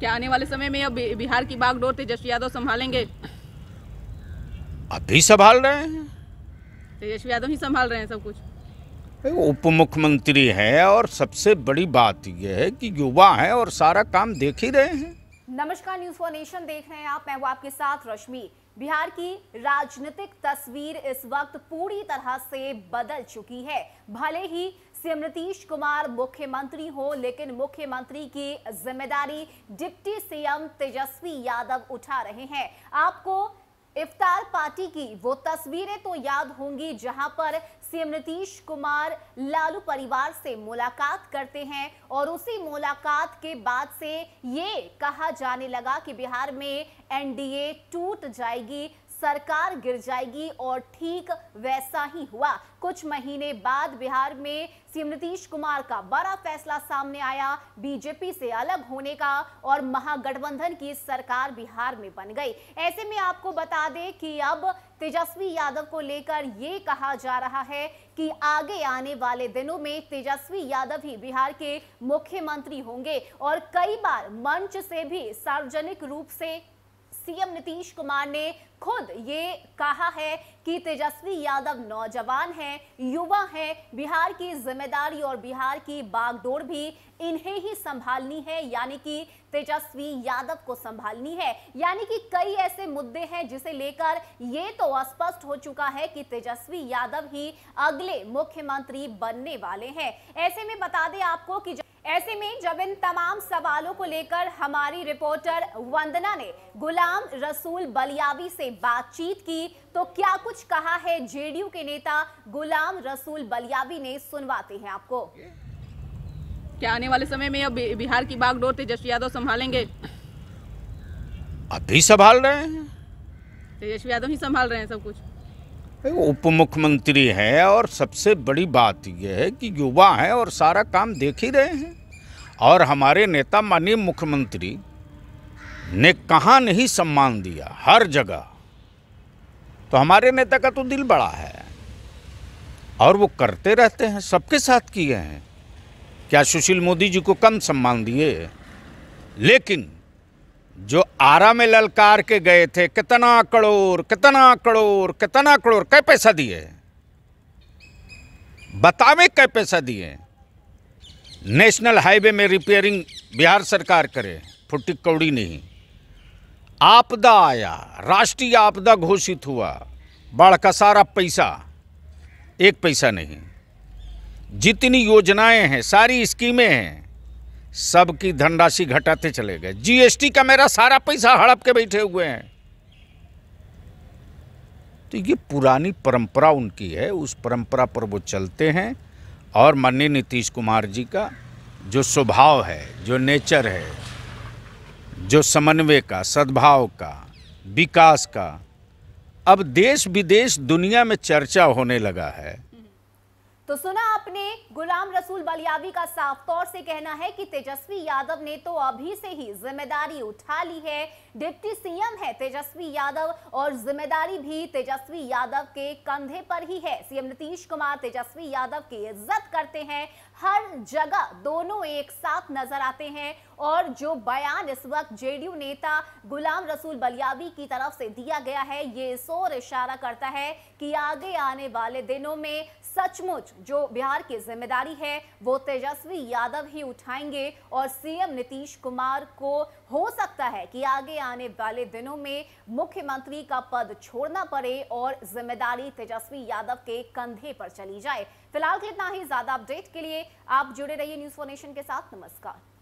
क्या आने वाले समय में अब बिहार की बागडोर तेजस्वी यादव संभालेंगे अभी संभाल रहे हैं तेजस्वी यादव ही संभाल रहे हैं सब कुछ उप मुख्यमंत्री है और सबसे बड़ी बात यह है कि युवा है और सारा काम देख ही रहे हैं नमस्कार न्यूज फॉर नेशन देख रहे हैं आप मैं हूं आपके साथ रश्मि बिहार की राजनीतिक तस्वीर इस वक्त पूरी तरह से बदल चुकी है भले ही सीएम नीतीश कुमार मुख्यमंत्री हो लेकिन मुख्यमंत्री की जिम्मेदारी डिप्टी सीएम तेजस्वी यादव उठा रहे हैं आपको इफ्तार पार्टी की वो तस्वीरें तो याद होंगी जहां पर सीएम नीतीश कुमार लालू परिवार से मुलाकात करते हैं और उसी मुलाकात के बाद से ये कहा जाने लगा कि बिहार में एनडीए टूट जाएगी सरकार गिर जाएगी और ठीक वैसा ही हुआ कुछ महीने बाद बिहार में सीएम नीतीश कुमार का बड़ा फैसला सामने आया बीजेपी से अलग होने का और महागठबंधन की सरकार बिहार में बन गई ऐसे में आपको बता दें कि अब तेजस्वी यादव को लेकर ये कहा जा रहा है कि आगे आने वाले दिनों में तेजस्वी यादव ही बिहार के मुख्यमंत्री होंगे और कई बार मंच से भी सार्वजनिक रूप से सीएम नीतीश कुमार ने खुद ये कहा है कि तेजस्वी यादव नौजवान हैं युवा हैं बिहार की जिम्मेदारी और बिहार की बागडोर भी इन्हें ही संभालनी है यानी कि तेजस्वी यादव को संभालनी है यानी कि कई ऐसे मुद्दे हैं जिसे लेकर ये तो स्पष्ट हो चुका है कि तेजस्वी यादव ही अगले मुख्यमंत्री बनने वाले हैं ऐसे में बता दें आपको कि ऐसे में जब इन तमाम सवालों को लेकर हमारी रिपोर्टर वंदना ने गुलाम रसूल बलियावी से बातचीत की तो क्या कुछ कहा है जेडीयू के नेता गुलाम रसूल बलियावी ने सुनवाते हैं आपको क्या आने वाले समय में अब बिहार की बागडोर तेजस्वी यादव संभालेंगे अभी संभाल रहे हैं तेजस्वी यादव ही संभाल रहे हैं सब कुछ उप मुख्यमंत्री हैं और सबसे बड़ी बात यह है कि युवा हैं और सारा काम देख ही रहे हैं और हमारे नेता माननीय मुख्यमंत्री ने कहाँ नहीं सम्मान दिया हर जगह तो हमारे नेता का तो दिल बड़ा है और वो करते रहते हैं सबके साथ किए हैं क्या सुशील मोदी जी को कम सम्मान दिए लेकिन जो आरा में ललकार के गए थे कितना करोड़ कितना करोड़ कितना करोड़ कै पैसा दिए बतावे कै पैसा दिए नेशनल हाईवे में रिपेयरिंग बिहार सरकार करे फुट्टी कौड़ी नहीं आपदा आया राष्ट्रीय आपदा घोषित हुआ बाढ़ का सारा पैसा एक पैसा नहीं जितनी योजनाएं हैं सारी स्कीमें हैं सबकी धनराशि घटाते चले गए जीएसटी का मेरा सारा पैसा हड़प के बैठे हुए हैं तो ये पुरानी परंपरा उनकी है उस परंपरा पर वो चलते हैं और माननीय नीतीश कुमार जी का जो स्वभाव है जो नेचर है जो समन्वय का सद्भाव का विकास का अब देश विदेश दुनिया में चर्चा होने लगा है तो सुना आपने गुलाम रसूल बलियावी का साफ तौर से कहना है कि तेजस्वी यादव ने तो अभी से ही जिम्मेदारी उठा ली है डिप्टी सीएम है तेजस्वी यादव और जिम्मेदारी भी तेजस्वी यादव के कंधे पर ही है सीएम नीतीश कुमार तेजस्वी यादव की इज्जत करते हैं हर जगह दोनों एक साथ नजर आते हैं और जो बयान इस वक्त जेडीयू नेता गुलाम रसूल बलियावी की तरफ से दिया गया है ये जोर इशारा करता है कि आगे आने वाले दिनों में सचमुच जो बिहार की जिम्मेदारी है वो तेजस्वी यादव ही उठाएंगे और सीएम नीतीश कुमार को हो सकता है कि आगे आने वाले दिनों में मुख्यमंत्री का पद छोड़ना पड़े और जिम्मेदारी तेजस्वी यादव के कंधे पर चली जाए फिलहाल इतना ही ज्यादा अपडेट के लिए आप जुड़े रहिए न्यूज फोर नेशन के साथ नमस्कार